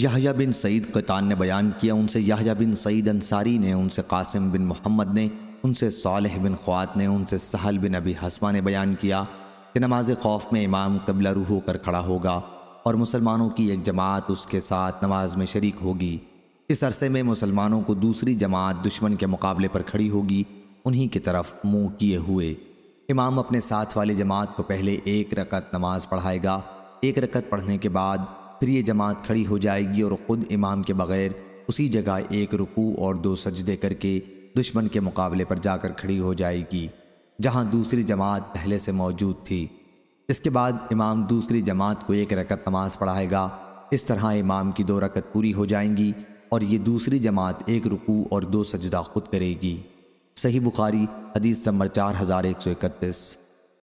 याहिया बिन सईद कतान ने बयान किया उनसे याहिया बिन सईद अंसारी ने उनसे कासिम बिन मोहम्मद ने उनसे सालह बिन ख्वात ने उनसे सहल बिन अबी हसमा ने बयान किया कि नमाज खौफ में इमाम कबला रू होकर खड़ा होगा और मुसलमानों की एक जमात उसके साथ नमाज में शरीक होगी इस अरसे में मुसलमानों को दूसरी जमात दुश्मन के मुकाबले पर खड़ी होगी उन्हीं की तरफ मुँह किए हुए इमाम अपने साथ वाली जमात को पहले एक रकत नमाज पढ़ाएगा एक रकत पढ़ने के बाद फिर ये जमात खड़ी हो जाएगी और ख़ुद इमाम के बग़ैर उसी जगह एक रुकू और दो सजदे करके दुश्मन के मुकाबले पर जाकर खड़ी हो जाएगी जहाँ दूसरी जमात पहले से मौजूद थी इसके बाद इमाम दूसरी जमात को एक रकत नमाज पढ़ाएगा इस तरह इमाम की दो रकत पूरी हो जाएंगी और ये दूसरी जमात एक रुकू और दो सजदा खुद करेगी सही बुखारी हदीस नंबर चार हज़ार एक सौ इकतीस